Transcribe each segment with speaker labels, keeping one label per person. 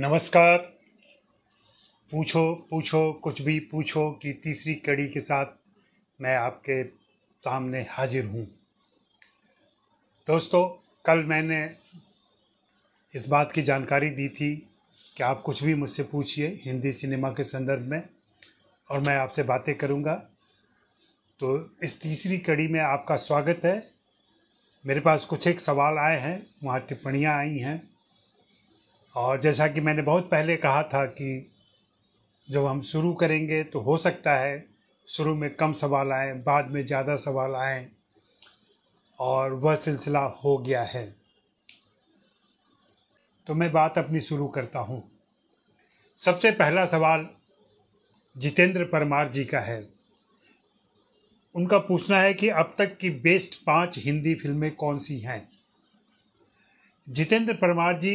Speaker 1: नमस्कार पूछो पूछो कुछ भी पूछो कि तीसरी कड़ी के साथ मैं आपके सामने हाजिर हूँ दोस्तों कल मैंने इस बात की जानकारी दी थी कि आप कुछ भी मुझसे पूछिए हिंदी सिनेमा के संदर्भ में और मैं आपसे बातें करूँगा तो इस तीसरी कड़ी में आपका स्वागत है मेरे पास कुछ एक सवाल आए हैं वहाँ टिप्पणियाँ आई हैं और जैसा कि मैंने बहुत पहले कहा था कि जब हम शुरू करेंगे तो हो सकता है शुरू में कम सवाल आए बाद में ज़्यादा सवाल आए और वह सिलसिला हो गया है तो मैं बात अपनी शुरू करता हूँ सबसे पहला सवाल जितेंद्र परमार जी का है उनका पूछना है कि अब तक की बेस्ट पांच हिंदी फिल्में कौन सी हैं जितेंद्र परमार जी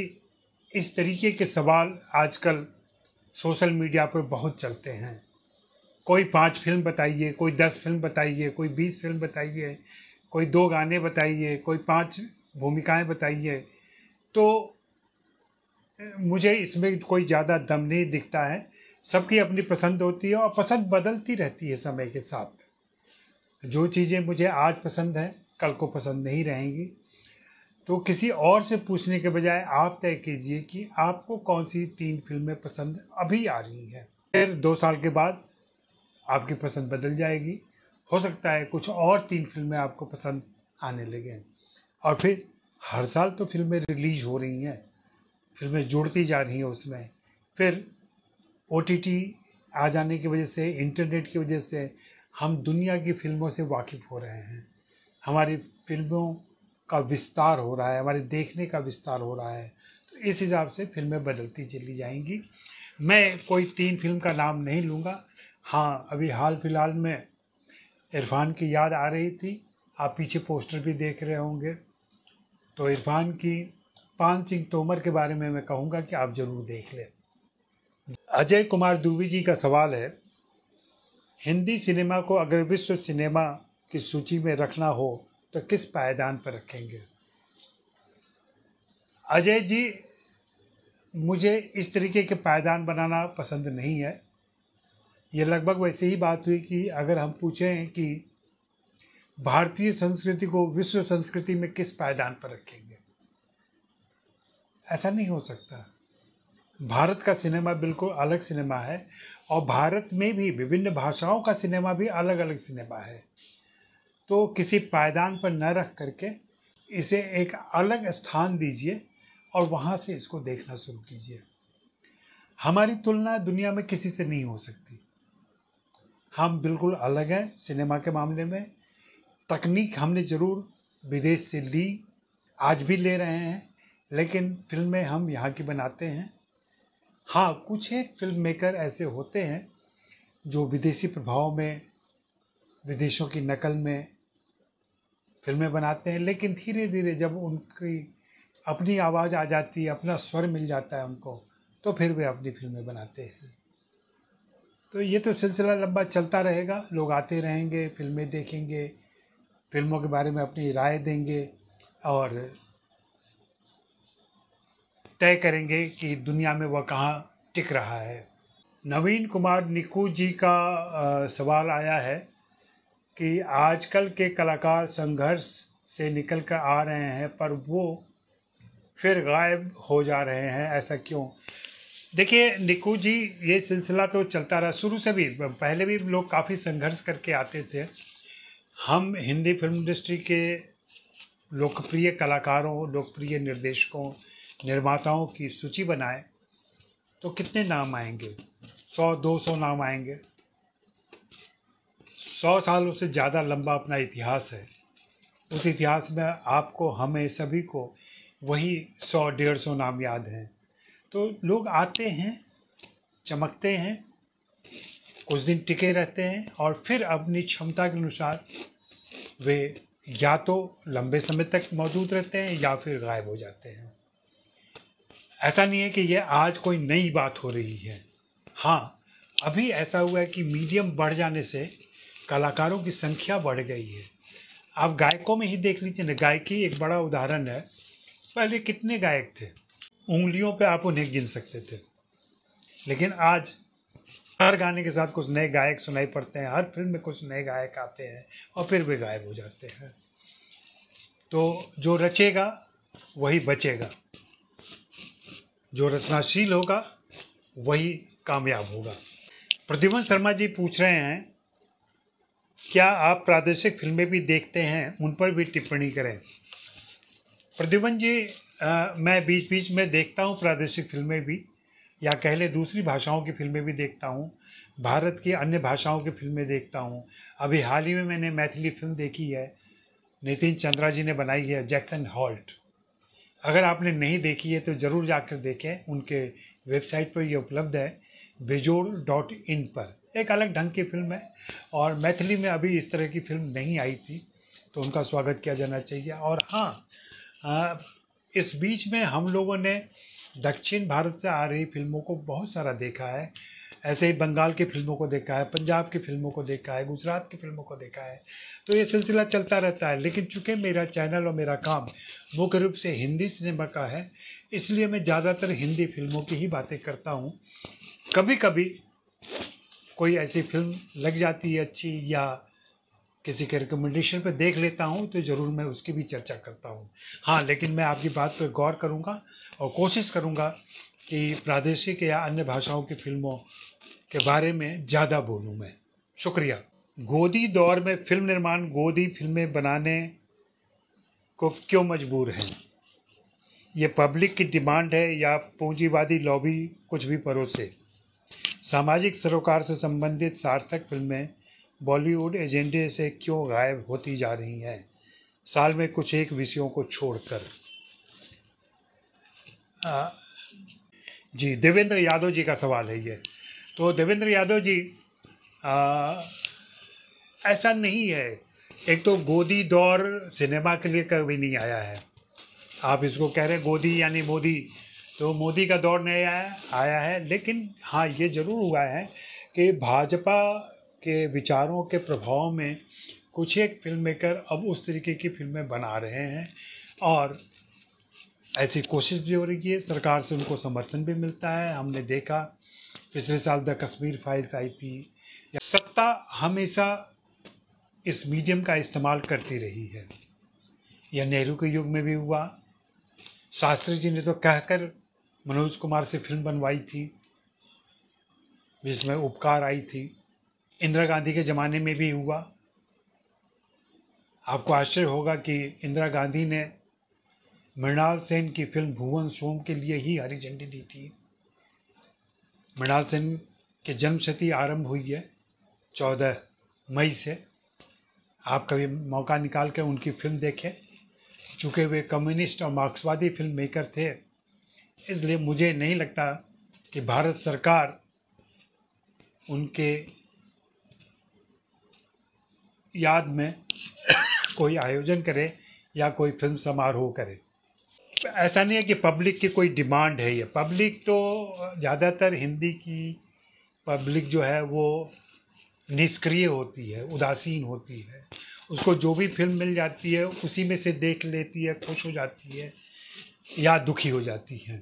Speaker 1: इस तरीके के सवाल आजकल सोशल मीडिया पर बहुत चलते हैं कोई पांच फिल्म बताइए कोई दस फिल्म बताइए कोई बीस फिल्म बताइए कोई दो गाने बताइए कोई पांच भूमिकाएं बताइए तो मुझे इसमें कोई ज़्यादा दम नहीं दिखता है सबकी अपनी पसंद होती है और पसंद बदलती रहती है समय के साथ जो चीज़ें मुझे आज पसंद हैं कल को पसंद नहीं रहेंगी तो किसी और से पूछने के बजाय आप तय कीजिए कि आपको कौन सी तीन फिल्में पसंद अभी आ रही हैं फिर दो साल के बाद आपकी पसंद बदल जाएगी हो सकता है कुछ और तीन फिल्में आपको पसंद आने लगें और फिर हर साल तो फिल्में रिलीज हो रही हैं फिल्में जुड़ती जा रही हैं उसमें फिर ओ आ जाने की वजह से इंटरनेट की वजह से हम दुनिया की फिल्मों से वाकिफ़ हो रहे हैं हमारी फिल्मों का विस्तार हो रहा है हमारे देखने का विस्तार हो रहा है तो इस हिसाब से फिल्में बदलती चली जाएंगी मैं कोई तीन फिल्म का नाम नहीं लूँगा हाँ अभी हाल फिलहाल में इरफान की याद आ रही थी आप पीछे पोस्टर भी देख रहे होंगे तो इरफान की पान सिंह तोमर के बारे में मैं कहूँगा कि आप ज़रूर देख लें अजय कुमार दुबे जी का सवाल है हिंदी सिनेमा को अगर विश्व सिनेमा की सूची में रखना हो तो किस पायदान पर रखेंगे अजय जी मुझे इस तरीके के पायदान बनाना पसंद नहीं है ये लगभग वैसे ही बात हुई कि अगर हम पूछें कि भारतीय संस्कृति को विश्व संस्कृति में किस पायदान पर रखेंगे ऐसा नहीं हो सकता भारत का सिनेमा बिल्कुल अलग सिनेमा है और भारत में भी विभिन्न भाषाओं का सिनेमा भी अलग अलग सिनेमा है तो किसी पायदान पर न रख करके इसे एक अलग स्थान दीजिए और वहाँ से इसको देखना शुरू कीजिए हमारी तुलना दुनिया में किसी से नहीं हो सकती हम बिल्कुल अलग हैं सिनेमा के मामले में तकनीक हमने ज़रूर विदेश से ली आज भी ले रहे हैं लेकिन फिल्में हम यहाँ की बनाते हैं हाँ कुछ एक फिल्म मेकर ऐसे होते हैं जो विदेशी प्रभाव में विदेशों की नकल में फिल्में बनाते हैं लेकिन धीरे धीरे जब उनकी अपनी आवाज़ आ जाती है अपना स्वर मिल जाता है उनको तो फिर वे अपनी फिल्में बनाते हैं तो ये तो सिलसिला लंबा चलता रहेगा लोग आते रहेंगे फिल्में देखेंगे फिल्मों के बारे में अपनी राय देंगे और तय करेंगे कि दुनिया में वह कहाँ टिक रहा है नवीन कुमार निकू जी का सवाल आया है कि आजकल के कलाकार संघर्ष से निकल कर आ रहे हैं पर वो फिर गायब हो जा रहे हैं ऐसा क्यों देखिए निकू जी ये सिलसिला तो चलता रहा शुरू से भी पहले भी लोग काफ़ी संघर्ष करके आते थे हम हिंदी फिल्म इंडस्ट्री के लोकप्रिय कलाकारों लोकप्रिय निर्देशकों निर्माताओं की सूची बनाए तो कितने नाम आएंगे सौ दो सौ नाम आएंगे सौ सालों से ज़्यादा लंबा अपना इतिहास है उस इतिहास में आपको हमें सभी को वही सौ डेढ़ सौ नाम याद हैं तो लोग आते हैं चमकते हैं कुछ दिन टिके रहते हैं और फिर अपनी क्षमता के अनुसार वे या तो लंबे समय तक मौजूद रहते हैं या फिर गायब हो जाते हैं ऐसा नहीं है कि यह आज कोई नई बात हो रही है हाँ अभी ऐसा हुआ है कि मीडियम बढ़ जाने से कलाकारों की संख्या बढ़ गई है आप गायकों में ही देख लीजिए ना गायकी एक बड़ा उदाहरण है पहले कितने गायक थे उंगलियों पे आप उन्हें गिन सकते थे लेकिन आज हर गाने के साथ कुछ नए गायक सुनाई पड़ते हैं हर फिल्म में कुछ नए गायक आते हैं और फिर वे गायब हो जाते हैं तो जो रचेगा वही बचेगा जो रचनाशील होगा वही कामयाब होगा प्रद्युमन शर्मा जी पूछ रहे हैं क्या आप प्रादेशिक फिल्में भी देखते हैं उन पर भी टिप्पणी करें प्रद्युमन जी आ, मैं बीच बीच में देखता हूँ प्रादेशिक फिल्में भी या कह लें दूसरी भाषाओं की फिल्में भी देखता हूँ भारत की अन्य भाषाओं की फिल्में देखता हूँ अभी हाल ही में मैंने मैथिली फिल्म देखी है नितिन चंद्रा जी ने बनाई है जैक्सन हॉल्ट अगर आपने नहीं देखी है तो ज़रूर जाकर देखें उनके वेबसाइट पर यह उपलब्ध है बेजोड़ डॉट इन पर एक अलग ढंग की फिल्म है और मैथिली में अभी इस तरह की फिल्म नहीं आई थी तो उनका स्वागत किया जाना चाहिए और हाँ इस बीच में हम लोगों ने दक्षिण भारत से आ रही फिल्मों को बहुत सारा देखा है ऐसे ही बंगाल की फिल्मों को देखा है पंजाब की फिल्मों को देखा है गुजरात की फिल्मों को देखा है तो ये सिलसिला चलता रहता है लेकिन चूँकि मेरा चैनल और मेरा काम मुख्य रूप से हिंदी सिनेमा का है इसलिए मैं ज़्यादातर हिंदी फिल्मों की ही बातें करता हूँ कभी कभी कोई ऐसी फिल्म लग जाती है अच्छी या किसी के रिकमेंडेशन पे देख लेता हूँ तो ज़रूर मैं उसकी भी चर्चा करता हूँ हाँ लेकिन मैं आपकी बात पर गौर करूँगा और कोशिश करूँगा कि प्रादेशिक या अन्य भाषाओं की फिल्मों के बारे में ज़्यादा बोलूँ मैं शुक्रिया गोदी दौर में फिल्म निर्माण गोदी फिल्में बनाने को क्यों मजबूर हैं ये पब्लिक की डिमांड है या पूंजीवादी लॉबी कुछ भी परोसे सामाजिक सरोकार से संबंधित सार्थक फिल्में बॉलीवुड एजेंडे से क्यों गायब होती जा रही हैं साल में कुछ एक विषयों को छोड़कर जी देवेंद्र यादव जी का सवाल है ये तो देवेंद्र यादव जी आ, ऐसा नहीं है एक तो गोदी दौर सिनेमा के लिए कभी नहीं आया है आप इसको कह रहे गोदी यानी मोदी तो मोदी का दौर नया आया है लेकिन हाँ ये ज़रूर हुआ है कि भाजपा के विचारों के प्रभाव में कुछ एक फिल्म मेकर अब उस तरीके की फिल्में बना रहे हैं और ऐसी कोशिश भी हो रही है सरकार से उनको समर्थन भी मिलता है हमने देखा पिछले साल द कश्मीर फाइल्स आई थी सत्ता हमेशा इस मीडियम का इस्तेमाल करती रही है यह नेहरू के युग में भी हुआ शास्त्री जी ने तो कहकर मनोज कुमार से फिल्म बनवाई थी जिसमें उपकार आई थी इंदिरा गांधी के ज़माने में भी हुआ आपको आश्चर्य होगा कि इंदिरा गांधी ने मृणाल सेन की फिल्म भुवन सोम के लिए ही हरी झंडी दी थी मृणाल सेन के जन्म शती आरंभ हुई है चौदह मई से आप कभी मौका निकाल कर उनकी फिल्म देखें चूँकि वे कम्युनिस्ट और मार्क्सवादी फिल्म मेकर थे इसलिए मुझे नहीं लगता कि भारत सरकार उनके याद में कोई आयोजन करे या कोई फिल्म समारोह करे ऐसा नहीं है कि पब्लिक की कोई डिमांड है ये पब्लिक तो ज़्यादातर हिंदी की पब्लिक जो है वो निष्क्रिय होती है उदासीन होती है उसको जो भी फिल्म मिल जाती है उसी में से देख लेती है खुश हो जाती है या दुखी हो जाती है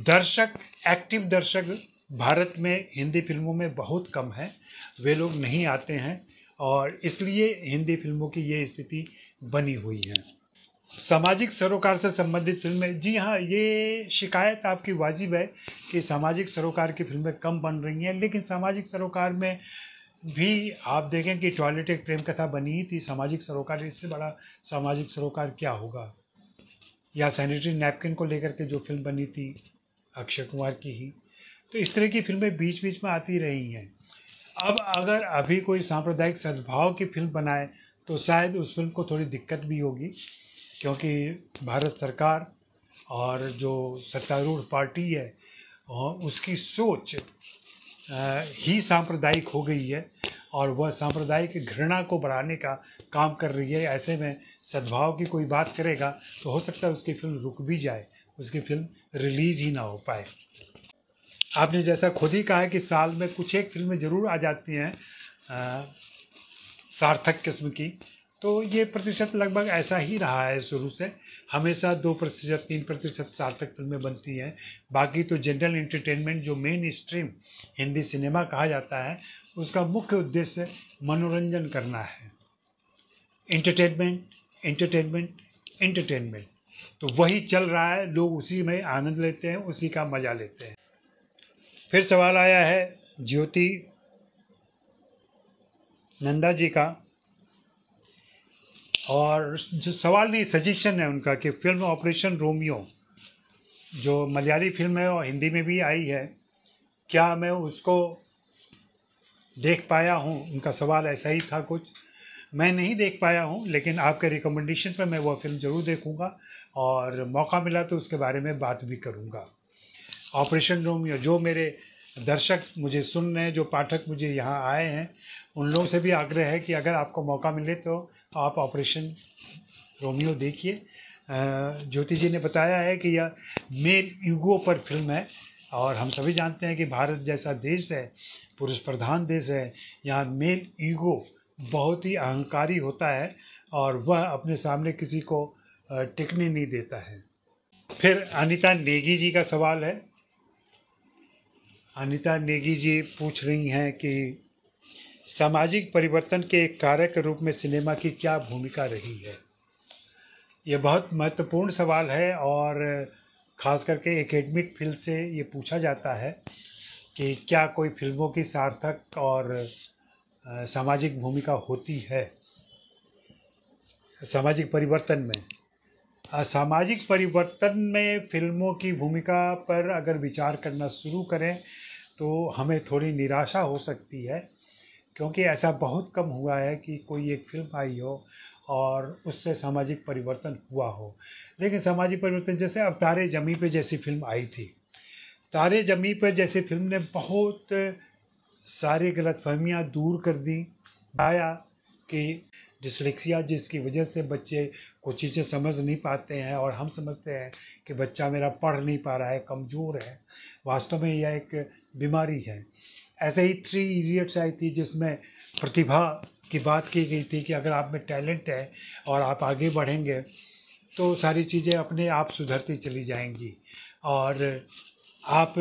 Speaker 1: दर्शक एक्टिव दर्शक भारत में हिंदी फिल्मों में बहुत कम है वे लोग नहीं आते हैं और इसलिए हिंदी फिल्मों की ये स्थिति बनी हुई है सामाजिक सरोकार से संबंधित फिल्में जी हाँ ये शिकायत आपकी वाजिब है कि सामाजिक सरोकार की फिल्में कम बन रही हैं लेकिन सामाजिक सरोकार में भी आप देखें कि टॉयलेट एक प्रेम कथा बनी ही थी सामाजिक सरोकार इससे बड़ा सामाजिक सरोकार क्या होगा या सैनिटरी नैपकिन को लेकर के जो फिल्म बनी थी अक्षय कुमार की ही तो इस तरह की फिल्में बीच बीच में आती रही हैं अब अगर अभी कोई सांप्रदायिक सद्भाव की फिल्म बनाए तो शायद उस फिल्म को थोड़ी दिक्कत भी होगी क्योंकि भारत सरकार और जो सत्तारूढ़ पार्टी है उसकी सोच ही सांप्रदायिक हो गई है और वह सांप्रदायिक घृणा को बढ़ाने का काम कर रही है ऐसे में सद्भाव की कोई बात करेगा तो हो सकता है उसकी फिल्म रुक भी जाए उसकी फिल्म रिलीज ही ना हो पाए आपने जैसा खुद ही कहा है कि साल में कुछ एक फिल्में ज़रूर आ जाती हैं सार्थक किस्म की तो ये प्रतिशत लगभग ऐसा ही रहा है शुरू से हमेशा दो प्रतिशत तीन प्रतिशत सार्थक फिल्में बनती हैं बाकी तो जनरल इंटरटेनमेंट जो मेन स्ट्रीम हिंदी सिनेमा कहा जाता है उसका मुख्य उद्देश्य मनोरंजन करना है इंटरटेनमेंट इंटरटेनमेंट इंटरटेनमेंट तो वही चल रहा है लोग उसी में आनंद लेते हैं उसी का मज़ा लेते हैं फिर सवाल आया है ज्योति नंदा जी का और जो सवाल नहीं सजेशन है उनका कि फिल्म ऑपरेशन रोमियो जो मलयाली फिल्म है और हिंदी में भी आई है क्या मैं उसको देख पाया हूँ उनका सवाल ऐसा ही था कुछ मैं नहीं देख पाया हूँ लेकिन आपके रिकमेंडेशन पर मैं वह फिल्म ज़रूर देखूँगा और मौका मिला तो उसके बारे में बात भी करूँगा ऑपरेशन रूम जो मेरे दर्शक मुझे सुन रहे हैं जो पाठक मुझे यहाँ आए हैं उन लोगों से भी आग्रह है कि अगर आपको मौका मिले तो आप ऑपरेशन रोमियो देखिए ज्योति जी ने बताया है कि यह मेल ईगो पर फिल्म है और हम सभी जानते हैं कि भारत जैसा देश है पुरुष प्रधान देश है यहाँ मेल ईगो बहुत ही अहंकारी होता है और वह अपने सामने किसी को टिकने नहीं देता है फिर अनिता नेगी जी का सवाल है अनिता नेगी जी पूछ रही हैं कि सामाजिक परिवर्तन के एक कार्य के रूप में सिनेमा की क्या भूमिका रही है यह बहुत महत्वपूर्ण सवाल है और ख़ास करके एकेडमिक फील्ड से ये पूछा जाता है कि क्या कोई फिल्मों की सार्थक और सामाजिक भूमिका होती है सामाजिक परिवर्तन में सामाजिक परिवर्तन में फिल्मों की भूमिका पर अगर विचार करना शुरू करें तो हमें थोड़ी निराशा हो सकती है क्योंकि ऐसा बहुत कम हुआ है कि कोई एक फिल्म आई हो और उससे सामाजिक परिवर्तन हुआ हो लेकिन सामाजिक परिवर्तन जैसे अब तारे जमी पे जैसी फिल्म आई थी तारे जमी पर जैसी फिल्म ने बहुत सारी गलतफहमियाँ दूर कर दी आया कि डिसलेक्सिया जिसकी वजह से बच्चे कुछ चीज़ें समझ नहीं पाते हैं और हम समझते हैं कि बच्चा मेरा पढ़ नहीं पा रहा है कमज़ोर है वास्तव में यह एक बीमारी है ऐसे ही थ्री इडियट्स आई थी जिसमें प्रतिभा की बात की गई थी कि अगर आप में टैलेंट है और आप आगे बढ़ेंगे तो सारी चीज़ें अपने आप सुधरती चली जाएंगी और आप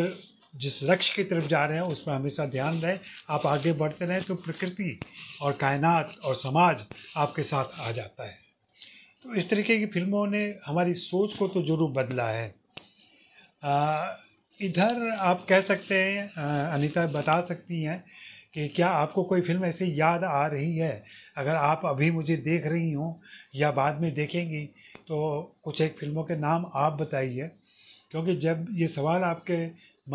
Speaker 1: जिस लक्ष्य की तरफ जा रहे हैं उस पर हमेशा ध्यान दें आप आगे बढ़ते रहें तो प्रकृति और कायनात और समाज आपके साथ आ जाता है तो इस तरीके की फिल्मों ने हमारी सोच को तो जरूर बदला है आ, इधर आप कह सकते हैं अनिता बता सकती हैं कि क्या आपको कोई फिल्म ऐसे याद आ रही है अगर आप अभी मुझे देख रही हो या बाद में देखेंगी तो कुछ एक फिल्मों के नाम आप बताइए क्योंकि जब ये सवाल आपके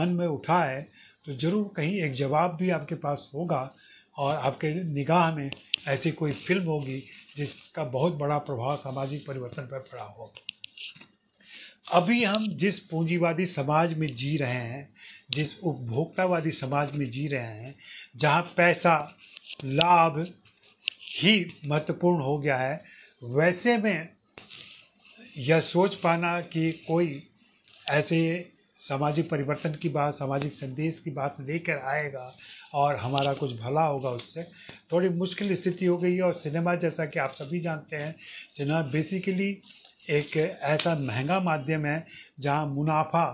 Speaker 1: मन में उठा है तो ज़रूर कहीं एक जवाब भी आपके पास होगा और आपके निगाह में ऐसी कोई फिल्म होगी जिसका बहुत बड़ा प्रभाव सामाजिक परिवर्तन पर पड़ा हो अभी हम जिस पूंजीवादी समाज में जी रहे हैं जिस उपभोक्तावादी समाज में जी रहे हैं जहाँ पैसा लाभ ही महत्वपूर्ण हो गया है वैसे में यह सोच पाना कि कोई ऐसे सामाजिक परिवर्तन की बात सामाजिक संदेश की बात लेकर आएगा और हमारा कुछ भला होगा उससे थोड़ी मुश्किल स्थिति हो गई है और सिनेमा जैसा कि आप सभी जानते हैं सिनेमा बेसिकली एक ऐसा महंगा माध्यम है जहाँ मुनाफा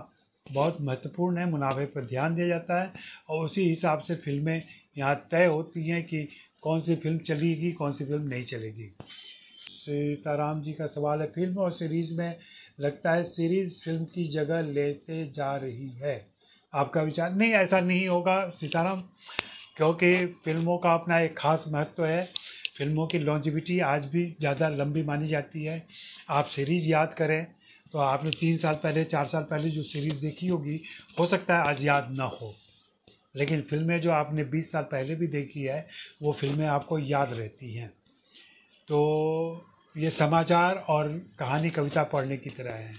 Speaker 1: बहुत महत्वपूर्ण है मुनाफे पर ध्यान दिया जाता है और उसी हिसाब से फिल्में यहाँ तय होती हैं कि कौन सी फिल्म चलेगी कौन सी फिल्म नहीं चलेगी सीताराम जी का सवाल है फिल्म और सीरीज़ में लगता है सीरीज फिल्म की जगह लेते जा रही है आपका विचार नहीं ऐसा नहीं होगा सीताराम क्योंकि फिल्मों का अपना एक खास महत्व है फिल्मों की लॉन्जिविटी आज भी ज़्यादा लंबी मानी जाती है आप सीरीज़ याद करें तो आपने तीन साल पहले चार साल पहले जो सीरीज़ देखी होगी हो सकता है आज याद ना हो लेकिन फिल्में जो आपने बीस साल पहले भी देखी है वो फिल्में आपको याद रहती हैं तो ये समाचार और कहानी कविता पढ़ने की तरह है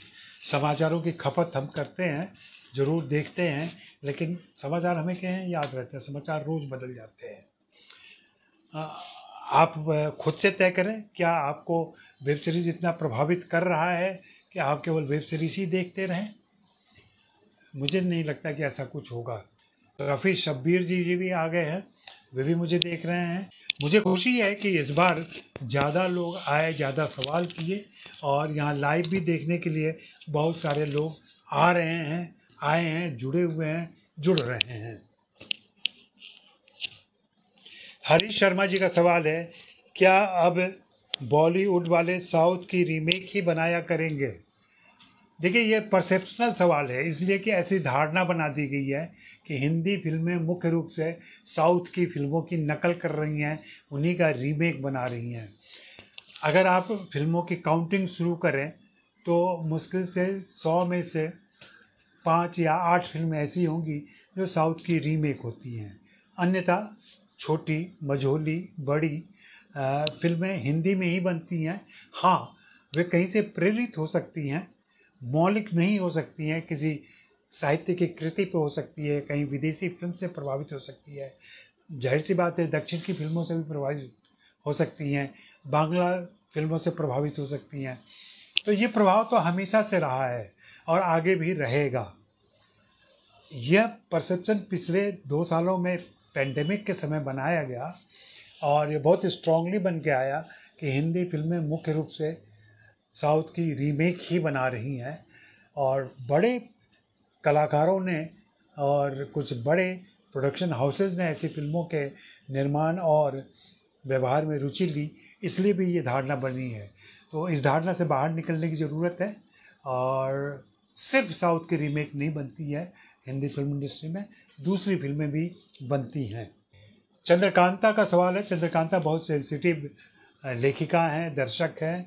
Speaker 1: समाचारों की खपत हम करते हैं ज़रूर देखते हैं लेकिन समाचार हमें कहें याद रहते हैं समाचार रोज़ बदल जाते हैं आप खुद से तय करें क्या आपको वेब सीरीज़ इतना प्रभावित कर रहा है कि आप केवल वेब सीरीज़ ही देखते रहें मुझे नहीं लगता कि ऐसा कुछ होगा रफ़ी शब्बीर जी जी भी आ गए हैं वे भी मुझे देख रहे हैं मुझे खुशी है कि इस बार ज़्यादा लोग आए ज़्यादा सवाल किए और यहाँ लाइव भी देखने के लिए बहुत सारे लोग आ रहे हैं आए हैं जुड़े हुए हैं जुड़ रहे हैं हरीश शर्मा जी का सवाल है क्या अब बॉलीवुड वाले साउथ की रीमेक ही बनाया करेंगे देखिए ये परसेप्शनल सवाल है इसलिए कि ऐसी धारणा बना दी गई है कि हिंदी फिल्में मुख्य रूप से साउथ की फिल्मों की नकल कर रही हैं उन्हीं का रीमेक बना रही हैं अगर आप फिल्मों की काउंटिंग शुरू करें तो मुश्किल से सौ में से पाँच या आठ फिल्में ऐसी होंगी जो साउथ की रीमेक होती हैं अन्यथा छोटी मझोली बड़ी आ, फिल्में हिंदी में ही बनती हैं हाँ वे कहीं से प्रेरित हो सकती हैं मौलिक नहीं हो सकती हैं किसी साहित्य की कृति पर हो सकती है कहीं विदेशी फिल्म से प्रभावित हो सकती है जाहिर सी बात है दक्षिण की फिल्मों से भी प्रभावित हो सकती हैं बांग्ला फिल्मों से प्रभावित हो सकती हैं तो ये प्रभाव तो हमेशा से रहा है और आगे भी रहेगा यह परसेप्शन पिछले दो सालों में पेंडेमिक के समय बनाया गया और ये बहुत स्ट्रांगली बन के आया कि हिंदी फिल्में मुख्य रूप से साउथ की रीमेक ही बना रही हैं और बड़े कलाकारों ने और कुछ बड़े प्रोडक्शन हाउसेज ने ऐसी फिल्मों के निर्माण और व्यवहार में रुचि ली इसलिए भी ये धारणा बनी है तो इस धारणा से बाहर निकलने की ज़रूरत है और सिर्फ साउथ की रीमेक नहीं बनती है हिंदी फिल्म इंडस्ट्री में दूसरी फिल्में भी बनती हैं चंद्रकांता का सवाल है चंद्रकांता बहुत सेंसिटिव लेखिका हैं दर्शक हैं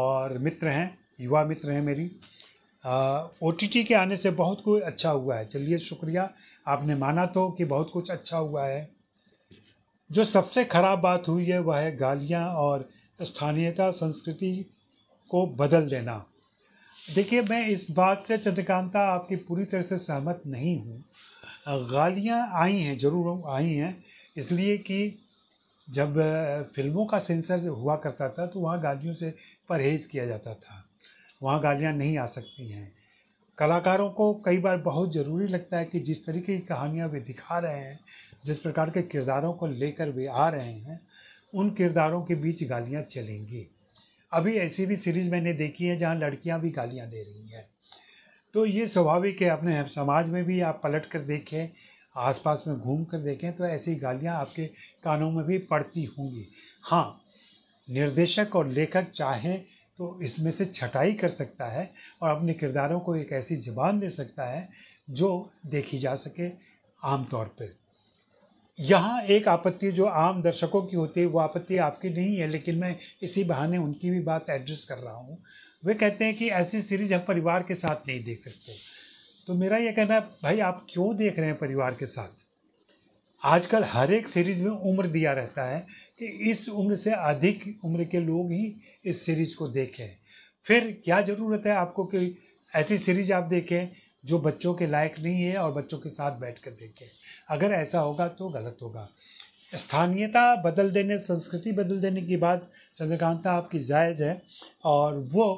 Speaker 1: और मित्र हैं युवा मित्र हैं मेरी ओ के आने से बहुत कुछ अच्छा हुआ है चलिए शुक्रिया आपने माना तो कि बहुत कुछ अच्छा हुआ है जो सबसे खराब बात हुई है वह है गालियाँ और स्थानीयता संस्कृति को बदल देना देखिए मैं इस बात से चंद्रकांता आपकी पूरी तरह से सहमत नहीं हूँ गालियाँ आई हैं ज़रूर आई हैं इसलिए कि जब फिल्मों का सेंसर हुआ करता था तो वहाँ गालियों से परहेज़ किया जाता था वहाँ गालियाँ नहीं आ सकती हैं कलाकारों को कई बार बहुत ज़रूरी लगता है कि जिस तरीके की कहानियाँ वे दिखा रहे हैं जिस प्रकार के किरदारों को लेकर वे आ रहे हैं उन किरदारों के बीच गालियाँ चलेंगी अभी ऐसी भी सीरीज़ मैंने देखी है जहाँ लड़कियाँ भी गालियाँ दे रही हैं तो ये स्वाभाविक है अपने समाज में भी आप पलट कर देखें आसपास में घूम कर देखें तो ऐसी गालियाँ आपके कानों में भी पड़ती होंगी हाँ निर्देशक और लेखक चाहें तो इसमें से छटाई कर सकता है और अपने किरदारों को एक ऐसी ज़बान दे सकता है जो देखी जा सके आम तौर पर यहाँ एक आपत्ति जो आम दर्शकों की होती है वो आपत्ति आपकी नहीं है लेकिन मैं इसी बहाने उनकी भी बात एड्रेस कर रहा हूँ वे कहते हैं कि ऐसी सीरीज हम परिवार के साथ नहीं देख सकते तो मेरा ये कहना है भाई आप क्यों देख रहे हैं परिवार के साथ आजकल हर एक सीरीज़ में उम्र दिया रहता है कि इस उम्र से अधिक उम्र के लोग ही इस सीरीज़ को देखें फिर क्या ज़रूरत है आपको कि ऐसी सीरीज आप देखें जो बच्चों के लायक नहीं है और बच्चों के साथ बैठ कर देखें अगर ऐसा होगा तो गलत होगा स्थानीयता बदल देने संस्कृति बदल देने की बात चंद्रकांता आपकी जायज़ है और वो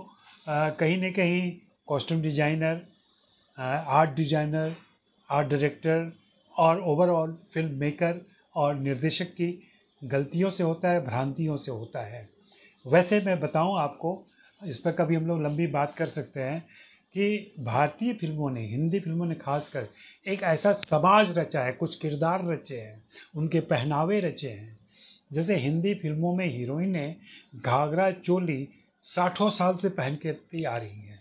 Speaker 1: कहीं ना कहीं costume designer art designer art director और ओवरऑल फिल्म मेकर और निर्देशक की गलतियों से होता है भ्रांतियों से होता है वैसे मैं बताऊं आपको इस पर कभी हम लोग लंबी बात कर सकते हैं कि भारतीय फिल्मों ने हिंदी फिल्मों ने खासकर एक ऐसा समाज रचा है कुछ किरदार रचे हैं उनके पहनावे रचे हैं जैसे हिंदी फिल्मों में हीरोइनें घाघरा चोली साठों साल से पहन के आ रही हैं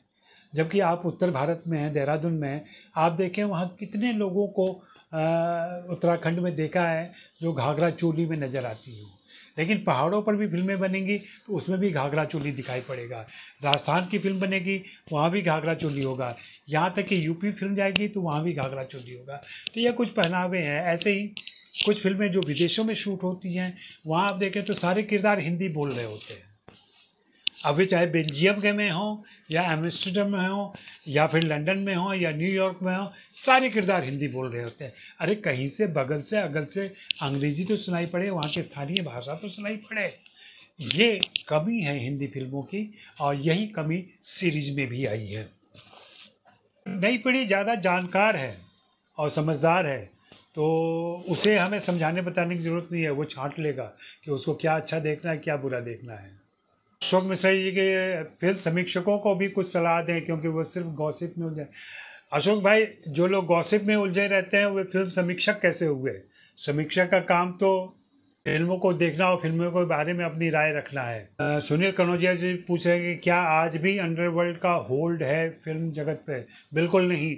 Speaker 1: जबकि आप उत्तर भारत में हैं देहरादून में आप देखें वहाँ कितने लोगों को उत्तराखंड में देखा है जो घाघरा चोली में नज़र आती हो लेकिन पहाड़ों पर भी फिल्में बनेंगी तो उसमें भी घाघरा चोली दिखाई पड़ेगा राजस्थान की फिल्म बनेगी वहाँ भी घाघरा चोली होगा यहाँ तक कि यूपी फिल्म जाएगी तो वहाँ भी घाघरा चोली होगा तो यह कुछ पहनावे हैं ऐसे ही कुछ फिल्में जो विदेशों में शूट होती हैं वहाँ आप देखें तो सारे किरदार हिंदी बोल रहे होते हैं अभी चाहे बेल्जियम के में हों या एमस्टर्डम में हों या फिर लंदन में हों या न्यूयॉर्क में हों सारे किरदार हिंदी बोल रहे होते हैं अरे कहीं से बगल से अगल से अंग्रेजी तो सुनाई पड़े वहाँ की स्थानीय भाषा तो सुनाई पड़े ये कमी है हिंदी फिल्मों की और यही कमी सीरीज में भी आई है नई पीढ़ी ज़्यादा जानकार है और समझदार है तो उसे हमें समझाने बताने की ज़रूरत नहीं है वो छांट लेगा कि उसको क्या अच्छा देखना है क्या बुरा देखना है शुभ मिश्रा जी के फिल्म समीक्षकों को भी कुछ सलाह दें क्योंकि वो सिर्फ गौसिप में उलझे अशोक भाई जो लोग गौसिप में उलझे रहते हैं वे फिल्म समीक्षक कैसे हुए समीक्षक का काम तो फिल्मों को देखना और फिल्मों के बारे में अपनी राय रखना है सुनील कनौजिया जी पूछ रहे हैं कि क्या आज भी अंडरवर्ल्ड का होल्ड है फिल्म जगत पे बिल्कुल नहीं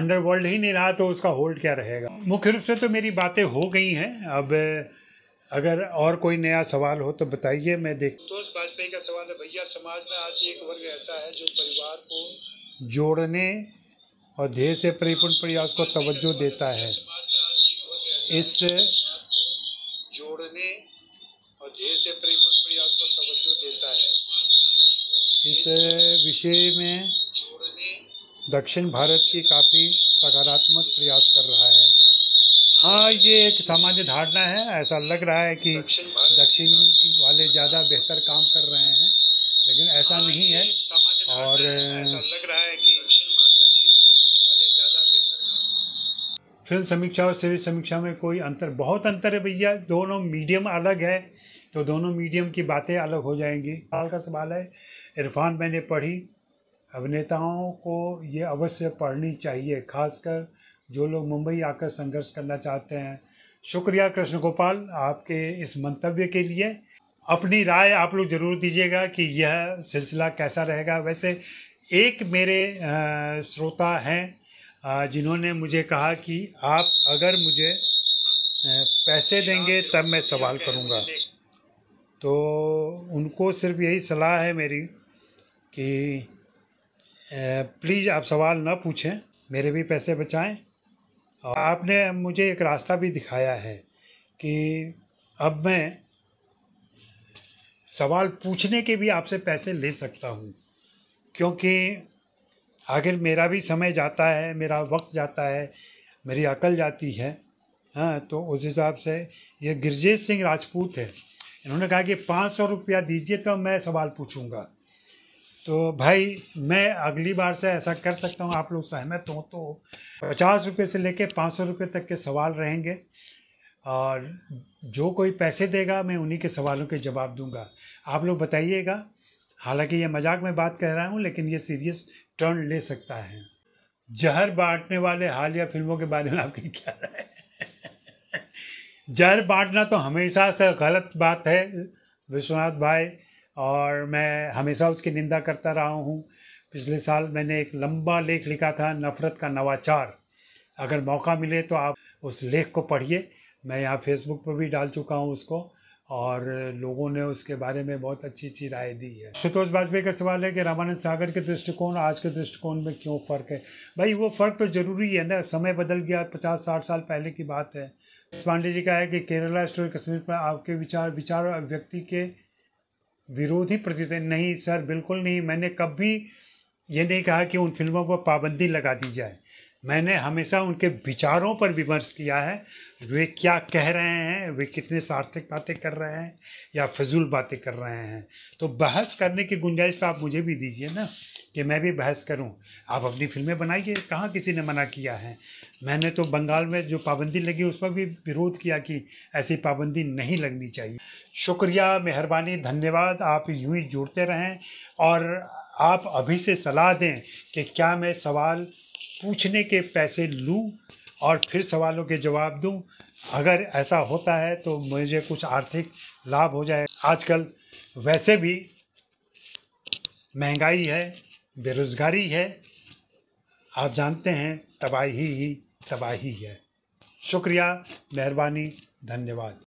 Speaker 1: अंडरवर्ल्ड ही नहीं रहा तो उसका होल्ड क्या रहेगा मुख्य रूप से तो मेरी बातें हो गई हैं अब अगर और कोई नया सवाल हो तो बताइए मैं देख तो वाजपेयी का सवाल है भैया समाज में आज एक वर्ग ऐसा है जो परिवार को जोड़ने और ध्येय से परिपूर्ण प्रयास को तवज्जो देता है इस जोड़ने और ध्येय से परिपूर्ण प्रयास को तवज्जो देता है इस विषय में दक्षिण भारत की काफ़ी सकारात्मक प्रयास कर रहा है हाँ ये एक सामान्य धारणा है ऐसा लग रहा है कि दक्षिण वाले ज़्यादा बेहतर काम कर रहे हैं लेकिन ऐसा हाँ, नहीं है और लग रहा है कि फिल्म समीक्षा और सीरीज समीक्षा में कोई अंतर बहुत अंतर है भैया दोनों मीडियम अलग है तो दोनों मीडियम की बातें अलग हो जाएंगी सवाल का सवाल है इरफान मैंने पढ़ी अभिनेताओं को ये अवश्य पढ़नी चाहिए खासकर जो लोग मुंबई आकर संघर्ष करना चाहते हैं शुक्रिया कृष्ण गोपाल आपके इस मंतव्य के लिए अपनी राय आप लोग ज़रूर दीजिएगा कि यह सिलसिला कैसा रहेगा वैसे एक मेरे श्रोता हैं जिन्होंने मुझे कहा कि आप अगर मुझे पैसे देंगे तब मैं सवाल करूंगा तो उनको सिर्फ यही सलाह है मेरी कि प्लीज़ आप सवाल ना पूछें मेरे भी पैसे बचाएं आपने मुझे एक रास्ता भी दिखाया है कि अब मैं सवाल पूछने के भी आपसे पैसे ले सकता हूँ क्योंकि आखिर मेरा भी समय जाता है मेरा वक्त जाता है मेरी अकल जाती है हाँ तो उस हिसाब से ये गिरजेश सिंह राजपूत है इन्होंने कहा कि पाँच सौ रुपया दीजिए तो मैं सवाल पूछूंगा तो भाई मैं अगली बार से ऐसा कर सकता हूँ आप लोग सहमत हों तो पचास रुपये से लेकर पाँच सौ रुपये तक के सवाल रहेंगे और जो कोई पैसे देगा मैं उन्हीं के सवालों के जवाब दूंगा आप लोग बताइएगा हालांकि ये मजाक में बात कह रहा हूँ लेकिन ये सीरियस टर्न ले सकता है जहर बांटने वाले हालिया फिल्मों के बारे में आपकी क्या राय जहर बांटना तो हमेशा से गलत बात है विश्वनाथ भाई और मैं हमेशा उसकी निंदा करता रहा हूँ पिछले साल मैंने एक लंबा लेख लिखा था नफ़रत का नवाचार अगर मौका मिले तो आप उस लेख को पढ़िए मैं यहाँ फेसबुक पर भी डाल चुका हूँ उसको और लोगों ने उसके बारे में बहुत अच्छी अच्छी राय दी है सुतोष वाजपेयी का सवाल है कि रामानंद सागर के दृष्टिकोण आज के दृष्टिकोण में क्यों फ़र्क है भाई वो फ़र्क तो ज़रूरी है ना समय बदल गया पचास साठ साल पहले की बात है पांडे जी का है कि केरला स्टोरी कश्मीर पर आपके विचार विचार व्यक्ति के विरोधी प्रतिदिन नहीं सर बिल्कुल नहीं मैंने कभी ये नहीं कहा कि उन फिल्मों पर पाबंदी लगा दी जाए मैंने हमेशा उनके विचारों पर विमर्श किया है वे क्या कह रहे हैं वे कितने सार्थक बातें कर रहे हैं या फजूल बातें कर रहे हैं तो बहस करने की गुंजाइश तो आप मुझे भी दीजिए ना कि मैं भी बहस करूं आप अपनी फिल्में बनाइए कहाँ किसी ने मना किया है मैंने तो बंगाल में जो पाबंदी लगी उस पर भी विरोध किया कि ऐसी पाबंदी नहीं लगनी चाहिए शुक्रिया मेहरबानी धन्यवाद आप यूँ ही जुड़ते रहें और आप अभी से सलाह दें कि क्या मैं सवाल पूछने के पैसे लूँ और फिर सवालों के जवाब दूँ अगर ऐसा होता है तो मुझे कुछ आर्थिक लाभ हो जाए आजकल वैसे भी महंगाई है बेरोज़गारी है आप जानते हैं तबाही ही तबाही है शुक्रिया मेहरबानी धन्यवाद